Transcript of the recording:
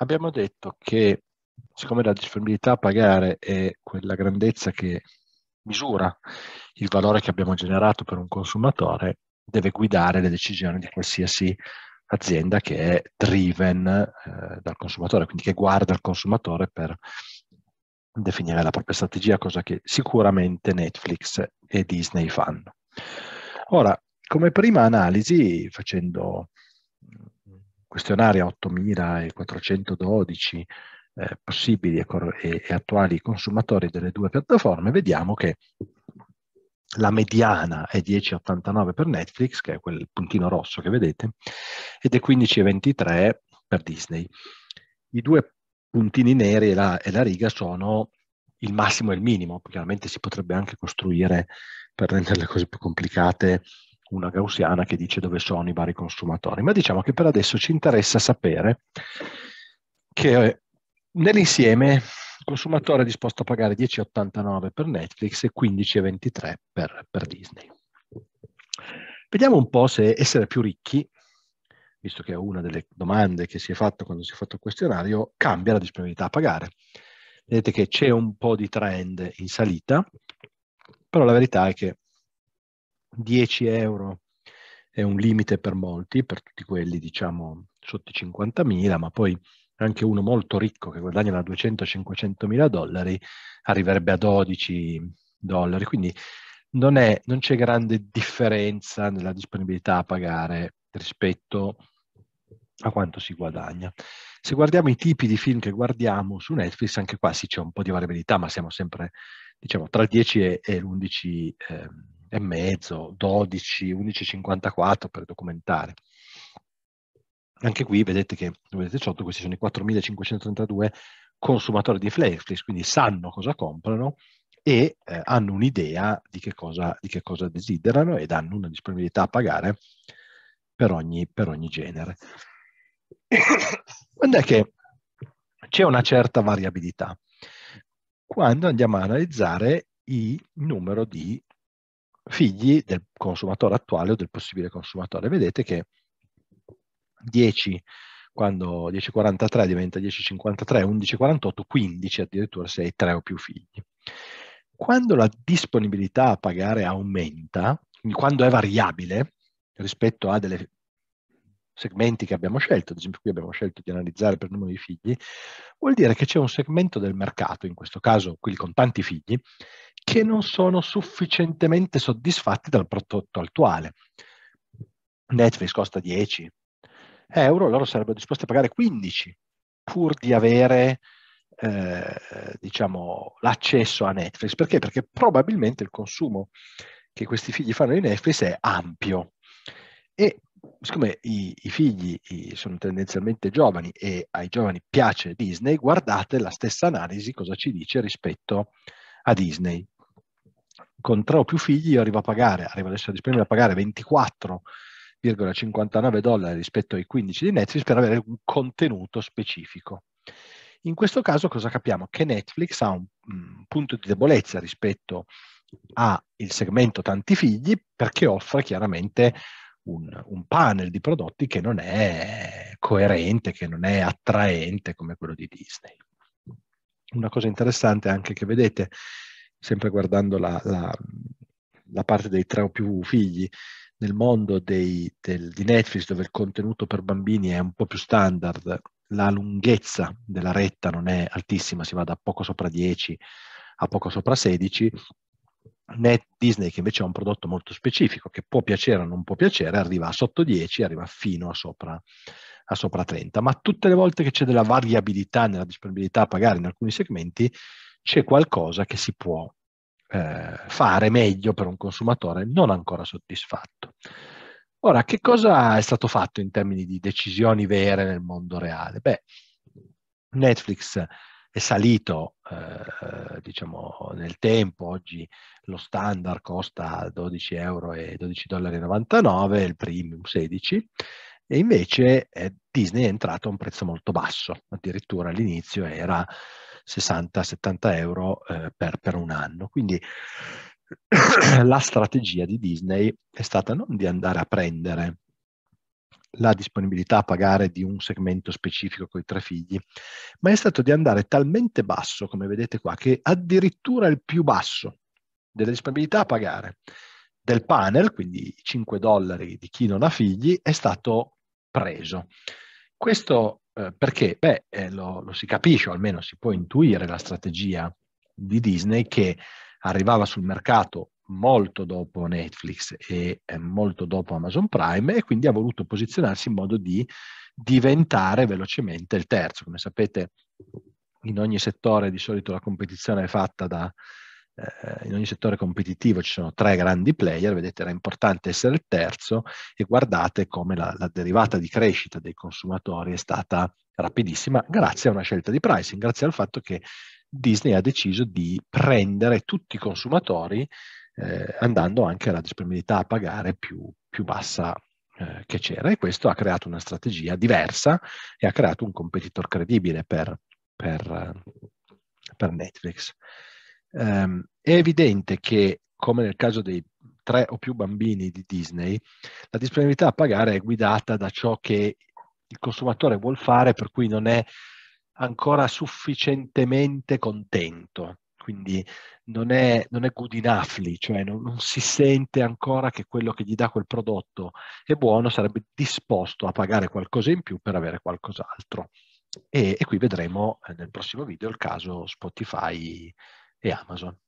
abbiamo detto che siccome la disponibilità a pagare è quella grandezza che misura il valore che abbiamo generato per un consumatore, deve guidare le decisioni di qualsiasi azienda che è driven eh, dal consumatore, quindi che guarda il consumatore per definire la propria strategia, cosa che sicuramente Netflix e Disney fanno. Ora, come prima analisi, facendo questionario a 8.412 eh, possibili e, e, e attuali consumatori delle due piattaforme, vediamo che la mediana è 10,89 per Netflix, che è quel puntino rosso che vedete, ed è 15,23 per Disney. I due puntini neri e la, e la riga sono il massimo e il minimo, chiaramente si potrebbe anche costruire per rendere le cose più complicate una gaussiana che dice dove sono i vari consumatori, ma diciamo che per adesso ci interessa sapere che eh, nell'insieme il consumatore è disposto a pagare 10,89 per Netflix e 15,23 per, per Disney. Vediamo un po' se essere più ricchi, visto che è una delle domande che si è fatta quando si è fatto il questionario, cambia la disponibilità a pagare. Vedete che c'è un po' di trend in salita, però la verità è che 10 euro è un limite per molti, per tutti quelli diciamo sotto i 50.000, ma poi anche uno molto ricco che guadagna da 200-500 mila dollari arriverebbe a 12 dollari, quindi non, è, non c'è grande differenza nella disponibilità a pagare rispetto a quanto si guadagna. Se guardiamo i tipi di film che guardiamo su Netflix, anche qua sì c'è un po' di variabilità, ma siamo sempre diciamo tra il 10 e, e l'11 eh, e mezzo, 12, 11,54 per documentare. Anche qui vedete che nel 2018 questi sono i 4.532 consumatori di Netflix, quindi sanno cosa comprano e eh, hanno un'idea di, di che, cosa, desiderano ed hanno una disponibilità a pagare per ogni, per ogni genere. Quando è che c'è una certa variabilità? Quando andiamo a analizzare il numero di figli del consumatore attuale o del possibile consumatore. Vedete che 10 quando 10.43 diventa 10.53, 11.48, 15 addirittura se hai 3 o più figli. Quando la disponibilità a pagare aumenta, quando è variabile rispetto a delle segmenti che abbiamo scelto, ad esempio qui abbiamo scelto di analizzare per numero di figli, vuol dire che c'è un segmento del mercato, in questo caso quelli con tanti figli, che non sono sufficientemente soddisfatti dal prodotto attuale. Netflix costa 10 euro, loro sarebbero disposti a pagare 15 pur di avere eh, diciamo, l'accesso a Netflix. Perché? Perché probabilmente il consumo che questi figli fanno di Netflix è ampio e siccome i, i figli i, sono tendenzialmente giovani e ai giovani piace Disney, guardate la stessa analisi cosa ci dice rispetto a Disney. Con tre o più figli io arrivo a pagare, arrivo adesso a disponibile a pagare 24,59 dollari rispetto ai 15 di Netflix per avere un contenuto specifico. In questo caso cosa capiamo? Che Netflix ha un, un mm, punto di debolezza rispetto al segmento tanti figli perché offre chiaramente un, un, panel di prodotti che non è coerente, che non è attraente come quello di Disney. Una cosa interessante anche che vedete, sempre guardando la, la, la parte dei tre o più figli, nel mondo dei, del, di Netflix dove il contenuto per bambini è un po' più standard, la lunghezza della retta non è altissima, si va da poco sopra 10 a poco sopra 16, Net Disney che invece ha un prodotto molto specifico che può piacere o non può piacere arriva sotto 10 arriva fino a sopra, a sopra 30 ma tutte le volte che c'è della variabilità nella disponibilità a pagare in alcuni segmenti c'è qualcosa che si può eh, fare meglio per un consumatore non ancora soddisfatto ora che cosa è stato fatto in termini di decisioni vere nel mondo reale beh Netflix è salito eh, eh, diciamo nel tempo oggi lo standard costa 12 euro e 12 dollari 99 il premium 16 e invece eh, Disney è entrato a un prezzo molto basso addirittura all'inizio era 60-70 euro eh, per, per un anno quindi la strategia di Disney è stata non di andare a prendere la disponibilità a pagare di un segmento specifico con i tre figli, ma è stato di andare talmente basso, come vedete qua, che addirittura il più basso della disponibilità a pagare del panel, quindi 5 dollari di chi non ha figli, è stato preso. Questo eh, perché, beh, eh, lo, lo si capisce, o almeno si può intuire la strategia di Disney che arrivava sul mercato molto dopo Netflix e molto dopo Amazon Prime e quindi ha voluto posizionarsi in modo di diventare velocemente il terzo. Come sapete in ogni settore di solito la competizione è fatta da, eh, in ogni settore competitivo ci sono tre grandi player, vedete era importante essere il terzo e guardate come la, la derivata di crescita dei consumatori è stata rapidissima grazie a una scelta di pricing, grazie al fatto che Disney ha deciso di prendere tutti i consumatori eh, andando anche alla disponibilità a pagare più, più bassa eh, che c'era e questo ha creato una strategia diversa e ha creato un competitor credibile per, per, per Netflix. Um, è evidente che, come nel caso dei tre o più bambini di Disney, la disponibilità a pagare è guidata da ciò che il consumatore vuole fare, per cui non è ancora sufficientemente contento, quindi non è, non è good enough lì, cioè non, non, si sente ancora che quello che gli dà quel prodotto è buono, sarebbe disposto a pagare qualcosa in più per avere qualcos'altro. E, e qui vedremo eh, nel prossimo video il caso Spotify e Amazon.